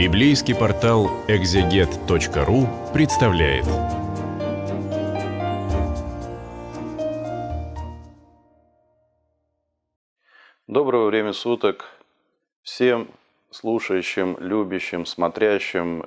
Библейский портал экзегет.ру представляет. Доброго времени суток всем слушающим, любящим, смотрящим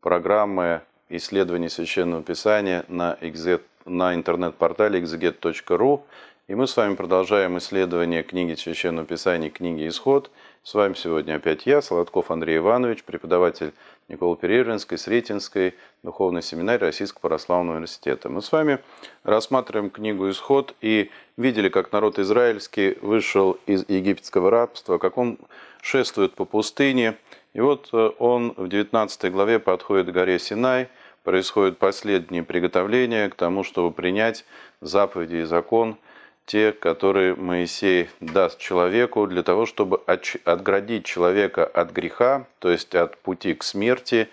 программы исследований Священного Писания на, экзет, на интернет-портале exeget.ru. И мы с вами продолжаем исследование книги Священного Писания, книги «Исход», с вами сегодня опять я, Солодков Андрей Иванович, преподаватель Николы Перервинской, Сретенской, Духовной семинарии Российского Православного университета. Мы с вами рассматриваем книгу «Исход» и видели, как народ израильский вышел из египетского рабства, как он шествует по пустыне. И вот э, он в 19 главе подходит к горе Синай, происходят последние приготовления к тому, чтобы принять заповеди и закон – те, которые Моисей даст человеку для того, чтобы отградить человека от греха, то есть от пути к смерти,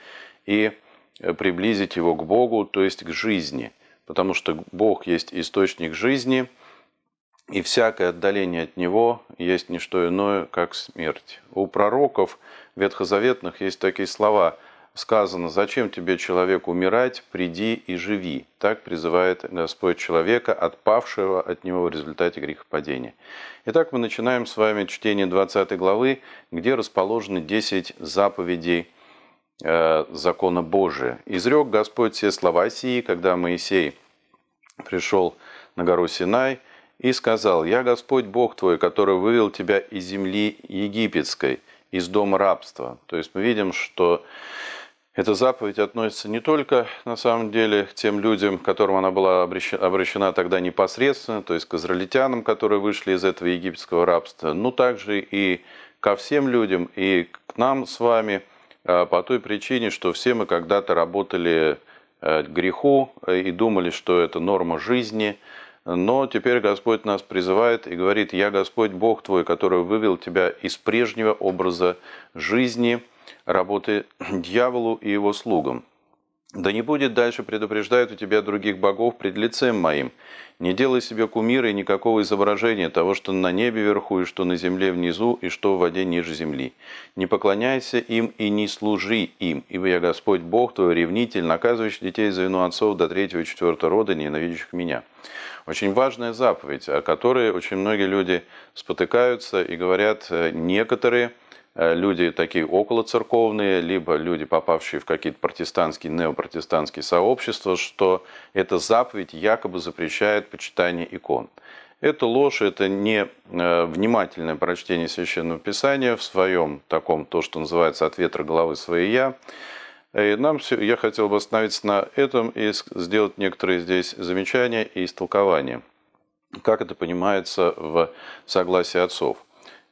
и э, приблизить его к Богу, то есть к жизни. Потому что Бог есть источник жизни, и всякое отдаление от Него есть не что иное, как смерть. У пророков ветхозаветных есть такие слова – сказано, зачем тебе, человек, умирать, приди и живи. Так призывает Господь человека, отпавшего от него в результате грехопадения. Итак, мы начинаем с вами чтение 20 главы, где расположены 10 заповедей э, закона Божия. «Изрек Господь все слова сии, когда Моисей пришел на гору Синай, и сказал, «Я Господь Бог твой, который вывел тебя из земли египетской, из дома рабства». То есть мы видим, что эта заповедь относится не только, на самом деле, к тем людям, к которым она была обращена, тогда непосредственно, то есть к израильтянам, которые вышли из этого египетского рабства, но также и ко всем людям, и к нам с вами, а, по той причине, что все мы когда-то работали э, греху э, и думали, что это норма жизни, но теперь Господь нас призывает и говорит, «Я Господь Бог твой, который вывел тебя из прежнего образа жизни» работы дьяволу и его слугам. Да не будет дальше предупреждают у тебя других богов пред лицем моим. Не делай себе кумира и никакого изображения того, что на небе вверху, и что на земле внизу, и что в воде ниже земли. Не поклоняйся им и не служи им, ибо я Господь Бог твой, ревнитель, наказывающий детей за вину отцов до третьего и четвертого рода, ненавидящих меня». Очень важная заповедь, о которой очень многие люди спотыкаются и говорят э, некоторые – Э, люди такие околоцерковные, либо люди, попавшие в какие-то протестантские, неопротестантские сообщества, что эта заповедь якобы запрещает почитание икон. Это ложь, это не э, внимательное прочтение Священного Писания в своем таком, то, что называется «от ветра головы своей я». И нам все, я хотел бы остановиться на этом и сделать некоторые здесь замечания и истолкования, как это понимается в согласии отцов.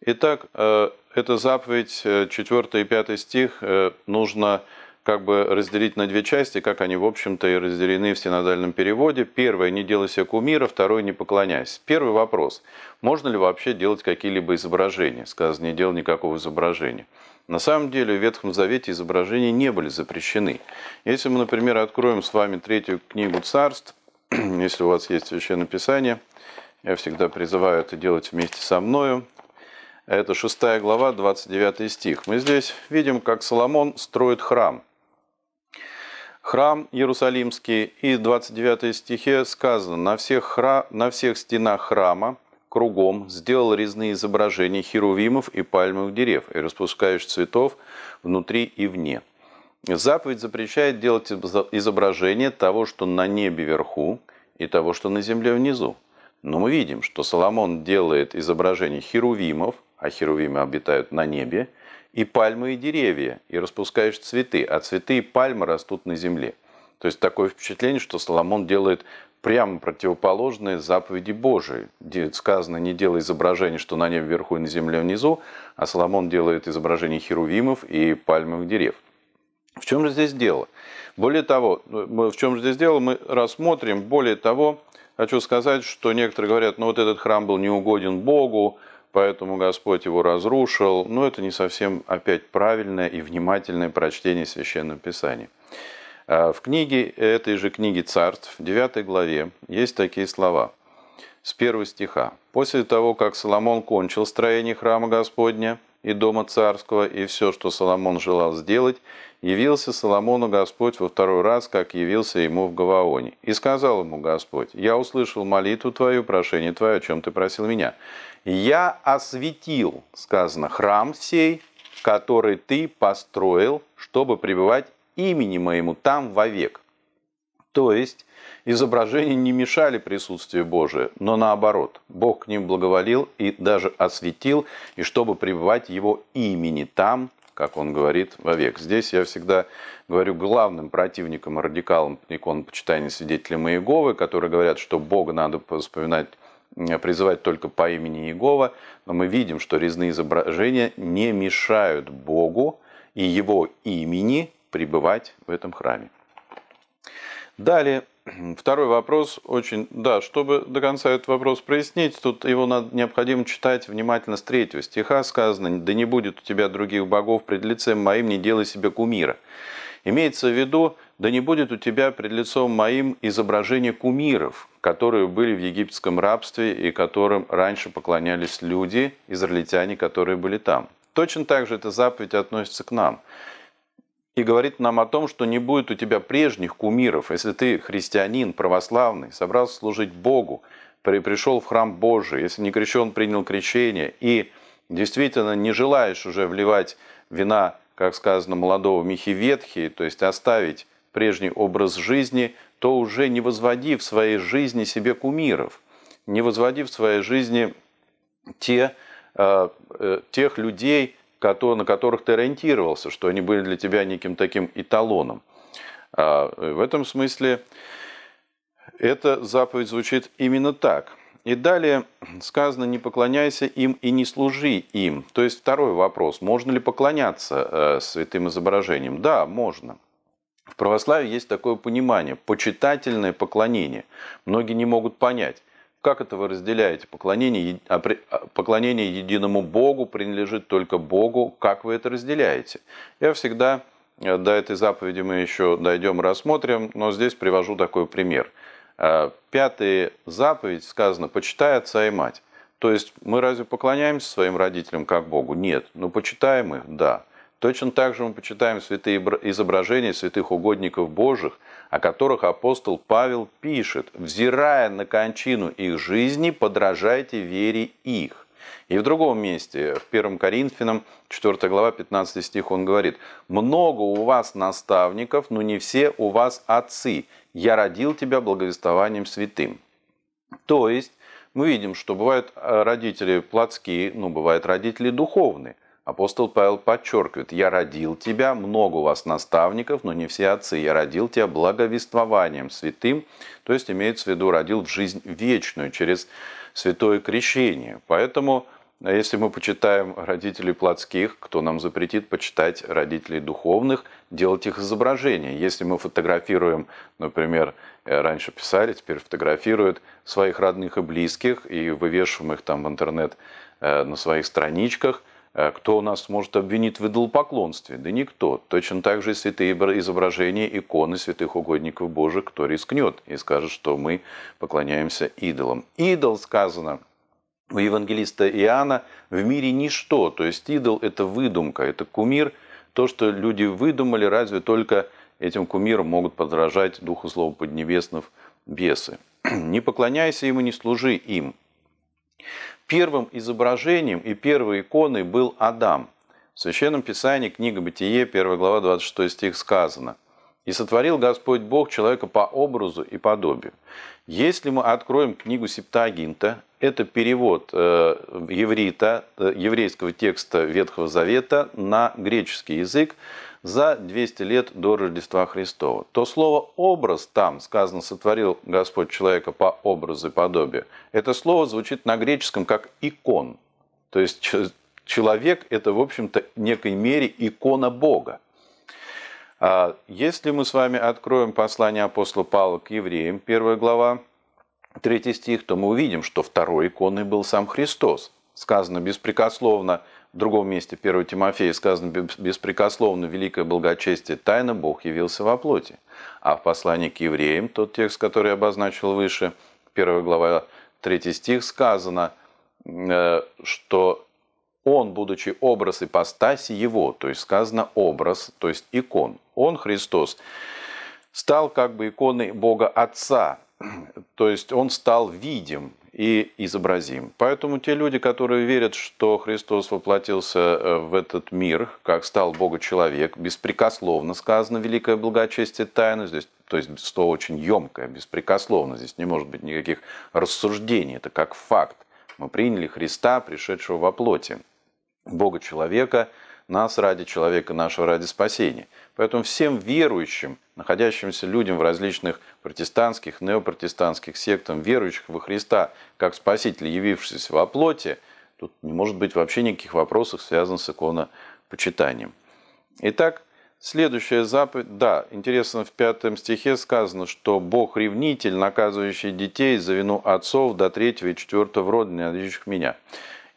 Итак, э, эта заповедь, 4 э, и 5 стих, э, нужно как бы разделить на две части, как они, в общем-то, и разделены в синодальном переводе. Первое – не делай себе кумира, второе – не поклоняйся. Первый вопрос – можно ли вообще делать какие-либо изображения? Сказано, не делал никакого изображения. На самом деле в Ветхом Завете изображения не были запрещены. Если мы, например, откроем с вами третью книгу царств, если у вас есть Священное Писание, я всегда призываю это делать вместе со мною, это 6 глава, 29 стих. Мы здесь видим, как Соломон строит храм. Храм Иерусалимский и 29 стихе сказано, на всех, хра... на всех стенах храма кругом сделал резные изображения херувимов и пальмовых дерев и распускающих цветов внутри и вне. Заповедь запрещает делать изображение того, что на небе вверху, и того, что на земле внизу. Но мы видим, что Соломон делает изображение херувимов – а херувимы обитают на небе, и пальмы и деревья, и распускаешь цветы, а цветы и пальмы растут на земле. То есть такое впечатление, что Соломон делает прямо противоположные заповеди Божии. Сказано, не делай изображение, что на небе вверху и на земле внизу, а Соломон делает изображение херувимов и пальмовых дерев. В чем же здесь дело? Более того, ну, в чем же здесь дело, мы рассмотрим. Более того, хочу сказать, что некоторые говорят, ну вот этот храм был неугоден Богу, поэтому Господь его разрушил. Но это не совсем опять правильное и внимательное прочтение Священного Писания. А в книге, этой же книге «Царств», 9 главе, есть такие слова. С первого стиха. «После того, как Соломон кончил строение храма Господня, и дома царского, и все, что Соломон желал сделать, явился Соломону Господь во второй раз, как явился ему в Гаваоне. И сказал ему Господь, «Я услышал молитву твою, прошение твое, о чем ты просил меня. Я осветил, сказано, храм сей, который ты построил, чтобы пребывать имени моему там вовек». То есть изображения не мешали присутствию Божию, но наоборот, Бог к ним благоволил и даже осветил, и чтобы пребывать его имени там, как он говорит, вовек. Здесь я всегда говорю главным противником радикалам, радикалом икон почитания свидетеля Иеговы, которые говорят, что Бога надо вспоминать призывать только по имени Иегова, но мы видим, что резные изображения не мешают Богу и Его имени пребывать в этом храме. Далее, второй вопрос очень... Да, чтобы до конца этот вопрос прояснить, тут его надо, необходимо читать внимательно с третьего стиха. Сказано, «Да не будет у тебя других богов пред лицем моим, не делай себе кумира». Имеется в виду, да не будет у тебя пред лицом моим изображение кумиров, которые были в египетском рабстве и которым раньше поклонялись люди, израильтяне, которые были там. Точно так же эта заповедь относится к нам и говорит нам о том, что не будет у тебя прежних кумиров. Если ты христианин, православный, собрался служить Богу, пришел в храм Божий, если не крещен, принял крещение, и действительно не желаешь уже вливать вина, как сказано, молодого михи ветхи, то есть оставить прежний образ жизни, то уже не возводи в своей жизни себе кумиров, не возводи в своей жизни те, э, э, тех людей, на которых ты ориентировался, что они были для тебя неким таким эталоном. А, э, в этом смысле эта заповедь звучит именно так. И далее сказано, не поклоняйся им и не служи им. То есть второй вопрос, можно ли поклоняться э, святым изображениям? Да, можно. В православии есть такое понимание, почитательное поклонение. Многие не могут понять. Как это вы разделяете? Поклонение, а а, поклонение единому Богу принадлежит только Богу. Как вы это разделяете? Я всегда, э, до этой заповеди мы еще дойдем, рассмотрим, но здесь привожу такой пример. Э, пятая заповедь сказано «почитай отца и мать». То есть мы разве поклоняемся своим родителям как Богу? Нет. Но ну, почитаем их? Да. Точно так же мы почитаем святые изображения святых угодников Божьих, о которых апостол Павел пишет, «Взирая на кончину их жизни, подражайте вере их». И в другом месте, в 1 Коринфянам, 4 глава, 15 стих, он говорит, «Много у вас наставников, но не все у вас отцы. Я родил тебя благовествованием святым». То есть, мы видим, что бывают э, родители плотские, но ну, бывают родители духовные – Апостол Павел подчеркивает, «Я родил тебя, много у вас наставников, но не все отцы. Я родил тебя благовествованием святым». То есть, имеется в виду, родил в жизнь вечную через святое крещение. Поэтому, э, если мы почитаем родителей плотских, кто нам запретит почитать родителей духовных, делать их изображения. Если мы фотографируем, например, э, раньше писали, теперь фотографируют своих родных и близких и вывешиваем их там в интернет э, на своих страничках – Э, кто у нас может обвинить в идолопоклонстве? Да никто. Точно так же и святые изображения, иконы святых угодников Божьих, кто рискнет и скажет, что мы поклоняемся идолам. Идол, сказано у евангелиста Иоанна, в мире ничто. То есть идол – это выдумка, это кумир. То, что люди выдумали, разве только этим кумиром могут подражать Духу Слова Поднебесных бесы. «Не поклоняйся ему, не служи им». Первым изображением и первой иконой был Адам. В Священном Писании книга Бытие, 1 глава, 26 стих сказано – и сотворил Господь Бог человека по образу и подобию. Если мы откроем книгу Септагинта, это перевод э, еврита, э, еврейского текста Ветхого Завета на греческий язык, за 200 лет до Рождества Христова. То слово «образ» там сказано «сотворил Господь человека по образу и подобию». Это слово звучит на греческом как «икон». То есть человек – это, в общем-то, в некой мере икона Бога. А если мы с вами откроем послание апостола Павла к евреям, первая глава, третий стих, то мы увидим, что второй иконой был сам Христос. Сказано беспрекословно – в другом месте 1 Тимофея сказано беспрекословно «Великое благочестие тайна, Бог явился во плоти». А в послании к евреям, тот текст, который я обозначил выше, 1 глава 3 стих, сказано, э, что он, будучи образ ипостаси его, то есть сказано образ, то есть икон, он, Христос, стал как бы иконой Бога Отца, то есть он стал видим и изобразим. Поэтому те люди, которые верят, что Христос воплотился э, в этот мир, как стал Бога человек, беспрекословно сказано великое благочестие тайны, здесь, то есть что очень емкое, беспрекословно, здесь не может быть никаких рассуждений, это как факт. Мы приняли Христа, пришедшего во плоти, Бога человека – нас ради человека нашего ради спасения. Поэтому всем верующим, находящимся людям в различных протестантских, неопротестантских сектах, верующих во Христа как Спасителя, явившись во плоти, тут не может быть вообще никаких вопросов, связанных с иконопочитанием. Итак, Следующая заповедь, да, интересно, в пятом стихе сказано, что Бог ревнитель, наказывающий детей за вину отцов до третьего и четвертого рода, не меня.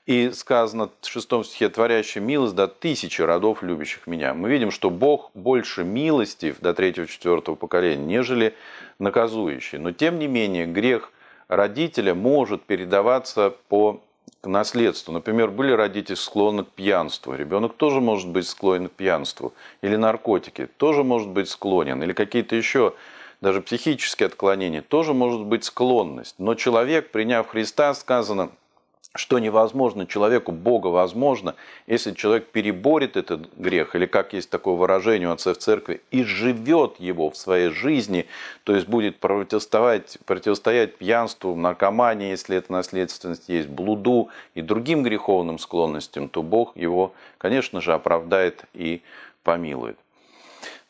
И сказано в шестом стихе, творящий милость до тысячи родов, любящих меня. Мы видим, что Бог больше милостив до третьего-четвертого поколения, нежели наказующий. Но тем не менее грех родителя может передаваться по наследству. Например, были родители склонны к пьянству. Ребенок тоже может быть склонен к пьянству. Или наркотики тоже может быть склонен. Или какие-то еще даже психические отклонения тоже может быть склонность. Но человек, приняв Христа, сказано – что невозможно человеку, Бога возможно, если человек переборет этот грех, или, как есть такое выражение у отцев церкви, и живет его в своей жизни, то есть будет противостоять, противостоять пьянству, наркомании, если это наследственность есть, блуду и другим греховным склонностям, то Бог его, конечно же, оправдает и помилует.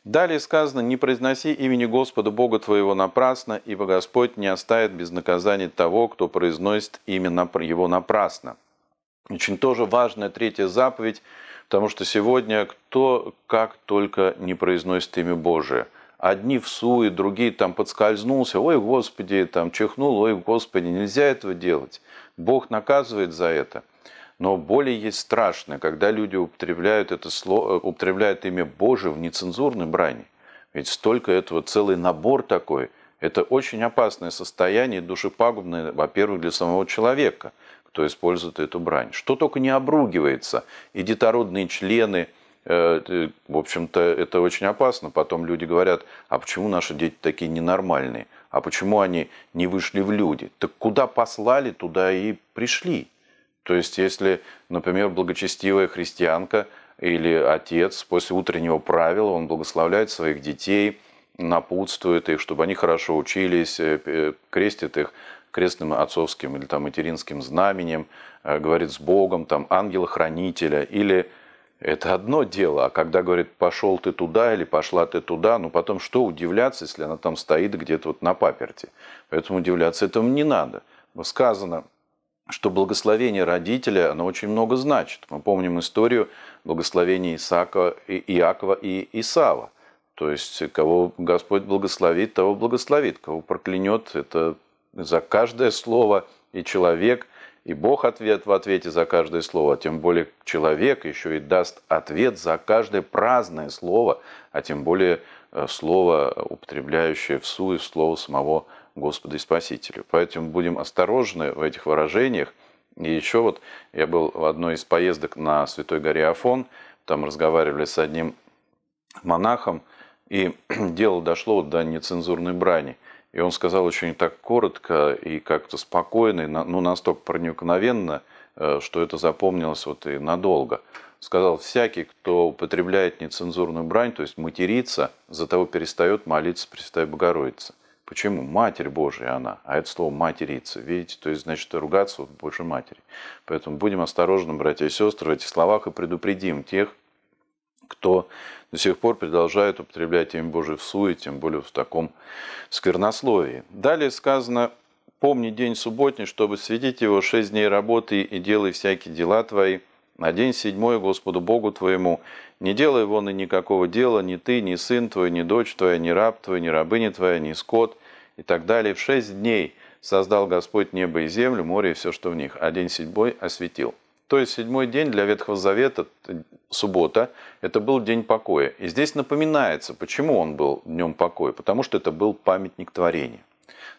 Далее сказано, не произноси имени Господа Бога твоего напрасно, ибо Господь не оставит без наказания того, кто произносит именно его напрасно. Очень тоже важная третья заповедь, потому что сегодня кто как только не произносит имя Божие. Одни в суе, другие там подскользнулся, ой, Господи, там чихнул, ой, Господи, нельзя этого делать. Бог наказывает за это – но более есть страшное, когда люди употребляют, это слово, э, употребляют имя Божие в нецензурной брани. Ведь столько этого, целый набор такой. Это очень опасное состояние, душепагубное, во-первых, для самого человека, кто использует эту брань. Что только не обругивается. И детородные члены, э, э, в общем-то, это очень опасно. Потом люди говорят, а почему наши дети такие ненормальные? А почему они не вышли в люди? Так куда послали, туда и пришли. То есть, если, например, благочестивая христианка или отец после утреннего правила, он благословляет своих детей, напутствует их, чтобы они хорошо учились, э, крестит их крестным отцовским или там материнским знаменем, э, говорит с Богом, там ангела-хранителя или это одно дело, а когда говорит «пошел ты туда» или «пошла ты туда», ну потом что удивляться, если она там стоит где-то вот на паперте. Поэтому удивляться этому не надо. Сказано что благословение родителя, оно очень много значит. Мы помним историю благословения Исаака, и Иакова и Исава. То есть, кого Господь благословит, того благословит. Кого проклянет, это за каждое слово и человек, и Бог ответ в ответе за каждое слово, а тем более человек еще и даст ответ за каждое праздное слово, а тем более э, слово, употребляющее всу и слово самого Бога. Господу и Спасителю. Поэтому будем осторожны в этих выражениях. И еще вот я был в одной из поездок на Святой горе Афон, там разговаривали с одним монахом, и дело дошло до нецензурной брани. И он сказал очень так коротко и как-то спокойно, и ну настолько проникновенно, э, что это запомнилось вот и надолго. Сказал, всякий, кто употребляет нецензурную брань, то есть матерится, за того перестает молиться Пресвятой Богородице. Почему? Матерь Божия она. А это слово материться. Видите? То есть, значит, ругаться больше матери. Поэтому будем осторожны, братья и сестры, в этих словах и предупредим тех, кто до сих пор продолжает употреблять имя Божие в суе, тем более в таком сквернословии. Далее сказано, помни день субботний, чтобы светить его шесть дней работы и делай всякие дела твои, на день седьмой Господу Богу твоему, не делай вон и никакого дела, ни ты, ни сын твой, ни дочь твоя, ни раб твой, ни рабыня твоя, ни скот, и так далее. В шесть дней создал Господь небо и землю, море и все, что в них, а день седьмой осветил. То есть седьмой день для Ветхого Завета, э, суббота, это был день покоя. И здесь напоминается, почему он был днем покоя. Потому что это был памятник творения.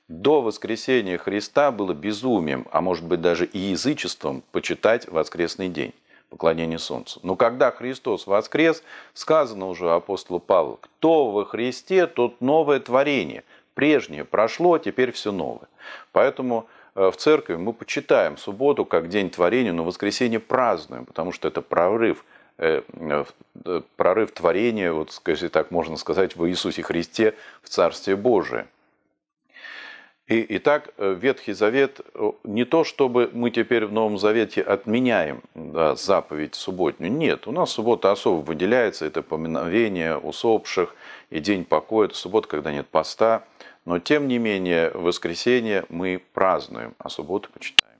До воскресения Христа было безумием, а может быть даже и язычеством, почитать воскресный день, поклонение Солнцу. Но когда Христос воскрес, сказано уже апостолу Павлу, кто во Христе, тот новое творение – прежнее прошло, а теперь все новое. Поэтому э, в церкви мы почитаем субботу как день творения, но воскресенье празднуем, потому что это прорыв э, э, прорыв творения, вот, скажи так можно сказать, в Иисусе Христе в Царстве Божие. И, и так Ветхий Завет не то, чтобы мы теперь в Новом Завете отменяем да, заповедь субботнюю. Нет, у нас суббота особо выделяется. Это поминовение усопших и день покоя. Это суббота, когда нет поста. Но тем не менее, воскресенье мы празднуем, а субботу почитаем.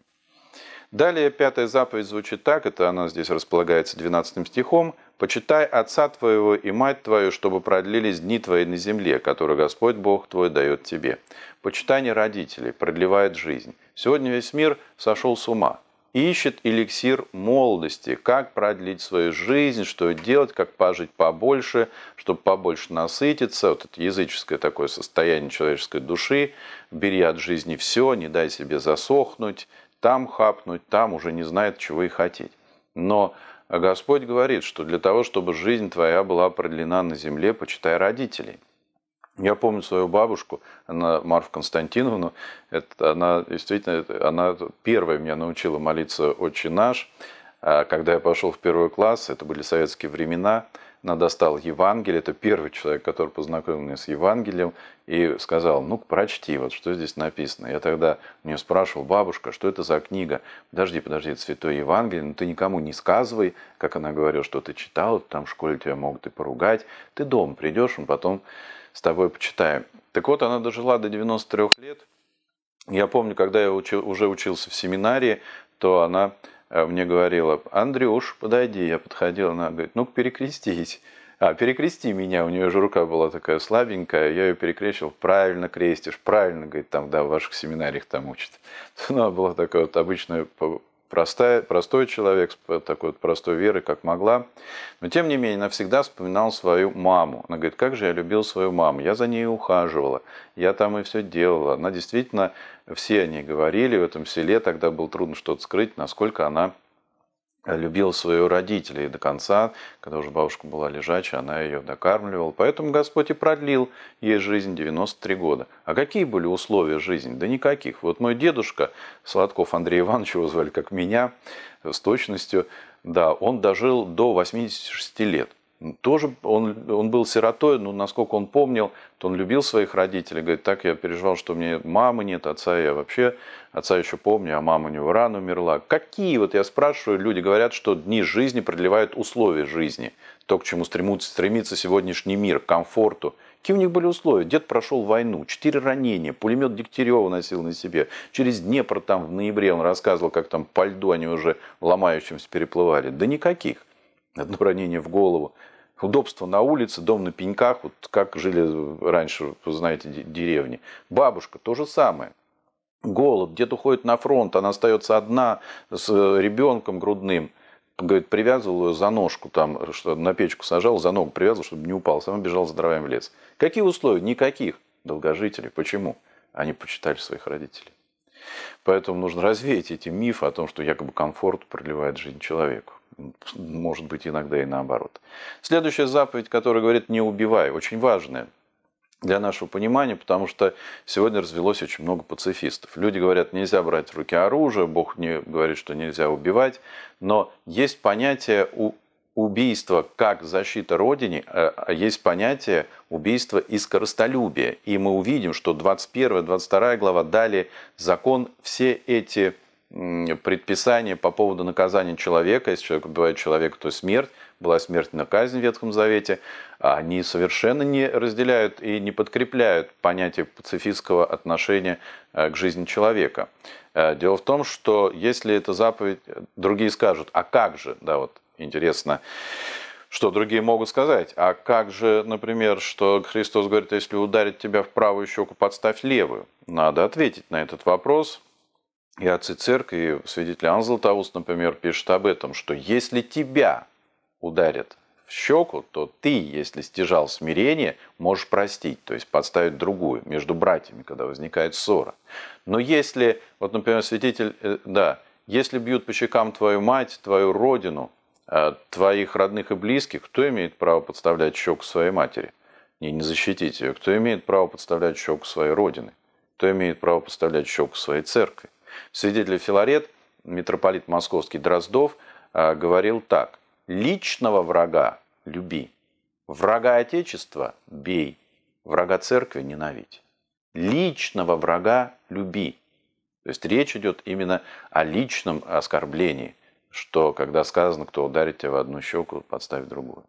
Далее пятая заповедь звучит так, это она здесь располагается 12 стихом. «Почитай отца твоего и мать твою, чтобы продлились дни твои на земле, которые Господь Бог твой дает тебе». Почитание родителей продлевает жизнь. Сегодня весь мир сошел с ума ищет эликсир молодости, как продлить свою жизнь, что делать, как пожить побольше, чтобы побольше насытиться. Вот это языческое такое состояние человеческой души. Бери от жизни все, не дай себе засохнуть, там хапнуть, там уже не знает, чего и хотеть. Но Господь говорит, что для того, чтобы жизнь твоя была продлена на земле, почитай родителей. Я помню свою бабушку, она Марфу Константиновну, это, она действительно, она первая меня научила молиться «Отче наш». А когда я пошел в первый класс, это были советские времена, она достала Евангелие, это первый человек, который познакомил меня с Евангелием, и сказал, ну прочти, вот что здесь написано. Я тогда у нее спрашивал, бабушка, что это за книга? Подожди, подожди, это Святое Евангелие, но ты никому не сказывай, как она говорила, что ты читал, там в школе тебя могут и поругать, ты дом придешь, он потом с тобой почитаем. Так вот, она дожила до 93 лет. Я помню, когда я учил, уже учился в семинарии, то она э, мне говорила, Андрюш, подойди. Я подходил, она говорит, ну-ка перекрестись. А, перекрести меня, у нее же рука была такая слабенькая, я ее перекрещивал, правильно крестишь, правильно, говорит, там, да, в ваших семинариях там учат. Она ну, была такая вот обычная простая, простой человек, такой вот простой веры, как могла. Но тем не менее, она всегда вспоминала свою маму. Она говорит, как же я любил свою маму, я за ней ухаживала, я там и все делала. Она действительно, все они говорили в этом селе, тогда было трудно что-то скрыть, насколько она Любил своего родителей до конца, когда уже бабушка была лежачая, она ее докармливала. Поэтому Господь и продлил ей жизнь 93 года. А какие были условия жизни? Да никаких. Вот мой дедушка, Сладков Андрей Иванович, его звали как меня, с точностью, да, он дожил до 86 лет тоже он, он был сиротой, но насколько он помнил, то он любил своих родителей. Говорит, так я переживал, что у меня мамы нет, отца я вообще, отца еще помню, а мама у него рано умерла. Какие, вот я спрашиваю, люди говорят, что дни жизни продлевают условия жизни, то, к чему стремится, стремится сегодняшний мир, к комфорту. Какие у них были условия? Дед прошел войну, четыре ранения, пулемет Дегтярева носил на себе. Через Днепр там в ноябре он рассказывал, как там по льду они уже ломающимся переплывали. Да никаких. Одно ранение в голову, Удобство на улице, дом на пеньках, вот как жили раньше, вы знаете, деревни. Бабушка, то же самое. Голод, дед уходит на фронт, она остается одна с э, ребенком грудным – говорит, привязывал ее за ножку, там, что на печку сажал, за ногу привязывал, чтобы не упал. Сам бежал за дровами в лес. Какие условия? Никаких. долгожителей. Почему? Они почитали своих родителей. Поэтому нужно развеять эти мифы о том, что якобы комфорт продлевает жизнь человеку может быть иногда и наоборот. Следующая заповедь, которая говорит «не убивай», очень важная для нашего понимания, потому что сегодня развелось очень много пацифистов. Люди говорят, нельзя брать в руки оружие, Бог не говорит, что нельзя убивать, но есть понятие убийства как защита Родине, а, а есть понятие убийства из коростолюбия. И мы увидим, что 21-22 глава дали закон все эти предписание по поводу наказания человека, если человек убивает человека, то смерть, была смертная казнь в Ветхом Завете, а они совершенно не разделяют и не подкрепляют понятие пацифистского отношения э, к жизни человека. Э, дело в том, что если эта заповедь, другие скажут, а как же, да, вот интересно, что другие могут сказать. А как же, например, что Христос говорит, если ударит тебя в правую щеку, подставь левую? Надо ответить на этот вопрос, и отцы церкви, свидетель Иоанн Златоуст, например, пишет об этом, что если тебя ударят в щеку, то ты, если стяжал смирение, можешь простить, то есть подставить другую между братьями, когда возникает ссора. Но если, вот, например, свидетель, э, да, если бьют по щекам твою мать, твою родину, э, твоих родных и близких, кто имеет право подставлять щеку своей матери и не защитить ее? Кто имеет право подставлять щеку своей родины? Кто имеет право подставлять щеку своей церкви? Свидетель Филарет, митрополит московский Дроздов, а, говорил так. «Личного врага люби, врага Отечества бей, врага Церкви ненавидь». Личного врага люби. То есть речь идет именно о личном оскорблении, что когда сказано, кто ударит тебя в одну щеку, подставит другую.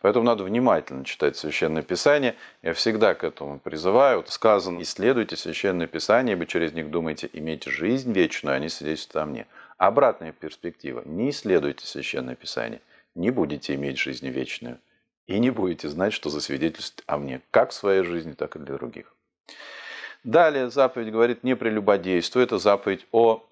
Поэтому надо внимательно читать Священное Писание. Я всегда к этому призываю. Вот сказано, исследуйте Священное Писание, ибо через них думаете иметь жизнь вечную, а не свидетельство о мне. Обратная перспектива. Не исследуйте Священное Писание, не будете иметь жизнь вечную. И не будете знать, что за свидетельство о мне, как в своей жизни, так и для других. Далее заповедь говорит не прелюбодействуй, это заповедь о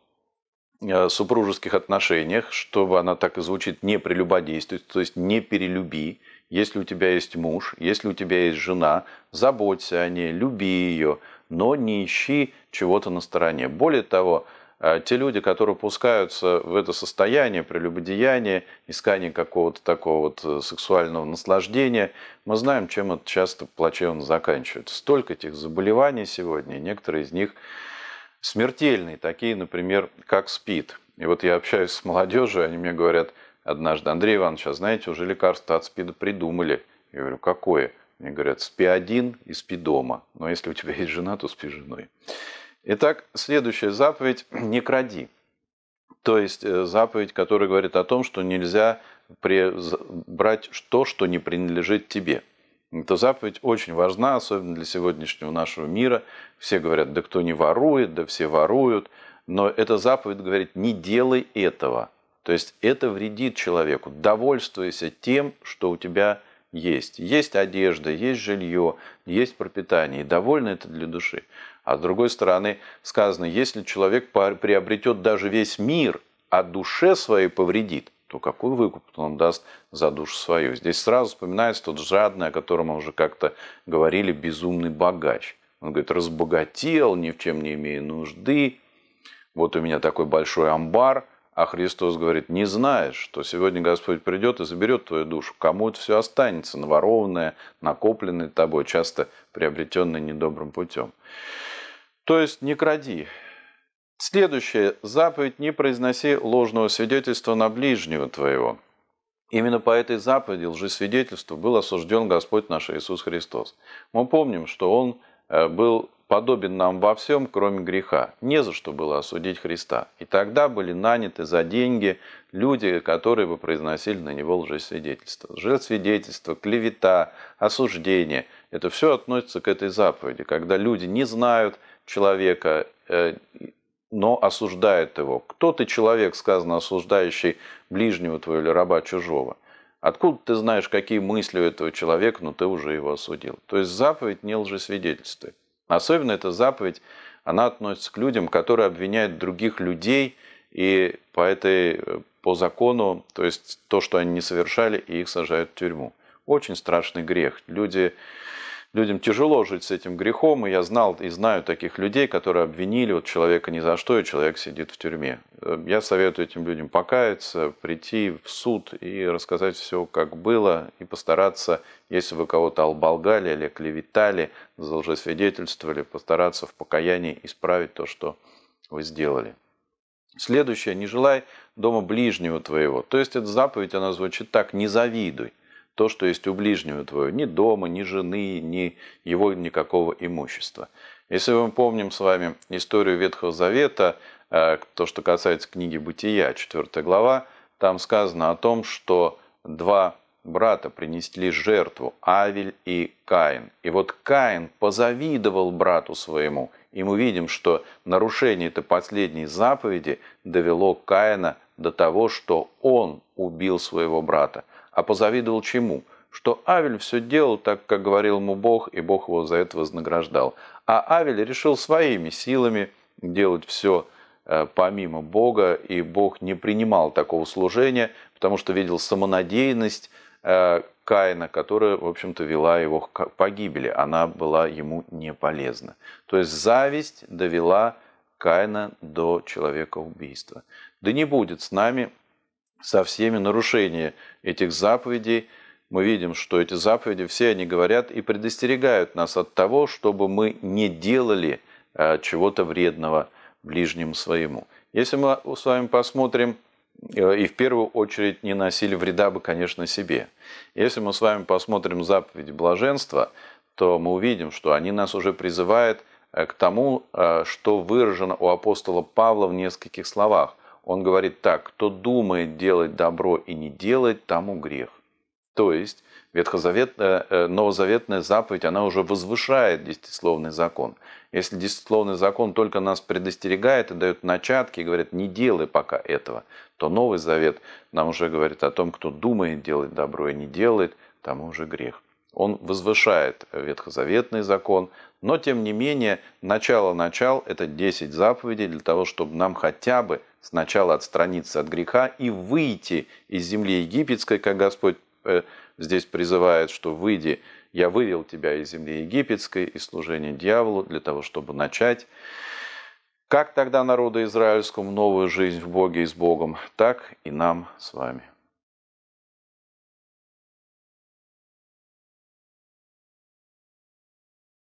Э, супружеских отношениях, чтобы она так и звучит, не прелюбодействуй, то есть не перелюби. Если у тебя есть муж, если у тебя есть жена, заботься о ней, люби ее, но не ищи чего-то на стороне. Более того, э, те люди, которые пускаются в это состояние прелюбодеяния, искание какого-то такого вот э, сексуального наслаждения, мы знаем, чем это часто плачевно заканчивается. Столько этих заболеваний сегодня, некоторые из них смертельные, такие, например, как СПИД. И вот я общаюсь с молодежью, они мне говорят однажды, Андрей Иванович, а знаете, уже лекарство от СПИДа придумали. Я говорю, какое? Мне говорят, спи один и спи дома. Но если у тебя есть жена, то спи женой. Итак, следующая заповедь – не кради. То есть э, заповедь, которая говорит о том, что нельзя брать то, что не принадлежит тебе – эта заповедь очень важна, особенно для сегодняшнего нашего мира. Все говорят, да кто не ворует, да все воруют. Но эта заповедь говорит, не делай этого. То есть это вредит человеку. Довольствуйся тем, что у тебя есть. Есть одежда, есть жилье, есть пропитание. И довольно это для души. А с другой стороны, сказано, если человек приобретет даже весь мир, а душе своей повредит – то какой выкуп он даст за душу свою? Здесь сразу вспоминается тот жадный, о котором мы уже как-то говорили, безумный богач. Он говорит, разбогател, ни в чем не имея нужды, вот у меня такой большой амбар, а Христос говорит, не знаешь, что сегодня Господь придет и заберет твою душу. Кому это все останется, наворованное, накопленное тобой, часто приобретенное недобрым путем. То есть не кради, Следующее заповедь – не произноси ложного свидетельства на ближнего твоего. Именно по этой заповеди лжесвидетельству был осужден Господь наш Иисус Христос. Мы помним, что Он э, был подобен нам во всем, кроме греха. Не за что было осудить Христа. И тогда были наняты за деньги люди, которые бы произносили на него лжесвидетельство. Лжесвидетельство, клевета, осуждение – это все относится к этой заповеди, когда люди не знают человека, э, но осуждает его. Кто ты, человек, сказано, осуждающий ближнего твоего или раба чужого? Откуда ты знаешь, какие мысли у этого человека, но ты уже его осудил? То есть заповедь не лжесвидетельствует. Особенно эта заповедь, она относится к людям, которые обвиняют других людей и по, этой, э, по закону, то есть то, что они не совершали, и их сажают в тюрьму. Очень страшный грех. Люди людям тяжело жить с этим грехом, и я знал и знаю таких людей, которые обвинили вот человека ни за что, и человек сидит в тюрьме. Э, я советую этим людям покаяться, прийти в суд и рассказать все, как было, и постараться, если вы кого-то оболгали или клеветали, лжесвидетельствовали, постараться в покаянии исправить то, что вы сделали. Следующее, не желай дома ближнего твоего. То есть эта заповедь, она звучит так, не завидуй то, что есть у ближнего твоего, ни дома, ни жены, ни его никакого имущества. Если мы помним с вами историю Ветхого Завета, э, то, что касается книги Бытия, 4 глава, там сказано о том, что два брата принесли жертву, Авель и Каин. И вот Каин позавидовал брату своему, и мы видим, что нарушение этой последней заповеди довело Каина до того, что он убил своего брата а позавидовал чему? Что Авель все делал так, как говорил ему Бог, и Бог его за это вознаграждал. А Авель решил своими силами делать все э, помимо Бога, и Бог не принимал такого служения, потому что видел самонадеянность э, Каина, которая, в общем-то, вела его к погибели. Она была ему не полезна. То есть зависть довела Каина до человека убийства. Да не будет с нами со всеми нарушениями этих заповедей. Мы видим, что эти заповеди, все они говорят и предостерегают нас от того, чтобы мы не делали а, чего-то вредного ближнему своему. Если мы с вами посмотрим, э, и в первую очередь не носили вреда бы, конечно, себе. Если мы с вами посмотрим заповедь блаженства, то мы увидим, что они нас уже призывают э, к тому, э, что выражено у апостола Павла в нескольких словах он говорит так, кто думает делать добро и не делает, тому грех. То есть ветхозаветная, э, новозаветная заповедь, она уже возвышает десятисловный закон. Если десятисловный закон только нас предостерегает и дает начатки, и говорит, не делай пока этого, то Новый Завет нам уже говорит о том, кто думает делать добро и не делает, тому уже грех. Он возвышает ветхозаветный закон, но тем не менее начало-начал – это 10 заповедей для того, чтобы нам хотя бы – сначала отстраниться от греха и выйти из земли египетской, как Господь э, здесь призывает, что выйди, я вывел тебя из земли египетской, из служения дьяволу, для того, чтобы начать. Как тогда народу израильскому новую жизнь в Боге и с Богом, так и нам с вами.